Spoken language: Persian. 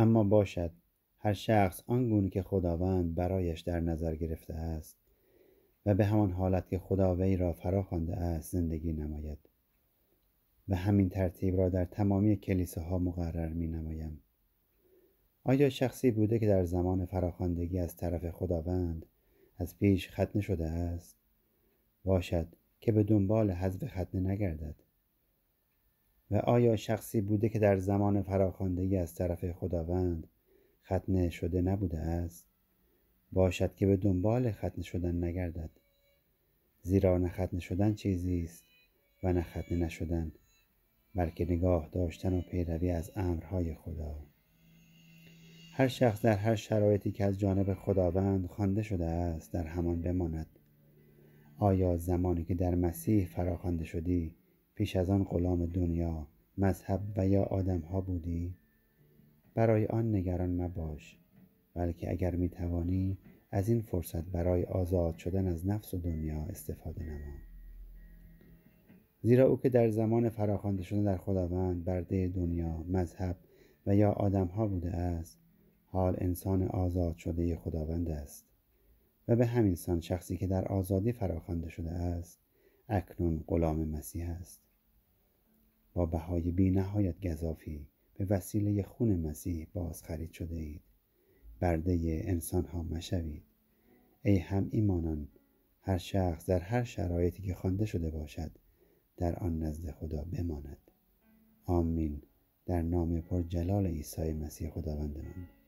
اما باشد هر شخص آنگونه که خداوند برایش در نظر گرفته است و به همان حالت که خدا وی را فرا خوانده است زندگی نماید و همین ترتیب را در تمامی کلیساها مقرر می نمایم. آیا شخصی بوده که در زمان فراخواندگی از طرف خداوند از پیش ختنه شده است؟ باشد که به دنبال حذف ختنه نگردد و آیا شخصی بوده که در زمان فراخواندگی از طرف خداوند ختنه شده نبوده است باشد که به دنبال ختنه شدن نگردد زیرا نه شدن چیزی است و نه ختنه نشدن بلکه نگاه داشتن و پیروی از امرهای خدا هر شخص در هر شرایطی که از جانب خداوند خوانده شده است در همان بماند آیا زمانی که در مسیح فراخوانده شدی پیش از آن غلام دنیا مذهب و یا آدم ها بودی برای آن نگران مباش بلکه اگر می توانی از این فرصت برای آزاد شدن از نفس و دنیا استفاده نما زیرا او که در زمان فراخوانده شدن در خداوند برده دنیا مذهب و یا آدم ها بوده است حال انسان آزاد شده خداوند است و به همین سان شخصی که در آزادی فراخوانده شده است اکنون غلام مسیح است با بهای بی نهایت گذافی به وسیله خون مسیح باز خرید شده اید برده انسان ها مشوید ای هم ایمانان هر شخص در هر شرایطی که خوانده شده باشد در آن نزد خدا بماند آمین در نام پر جلال عیسی مسیح من.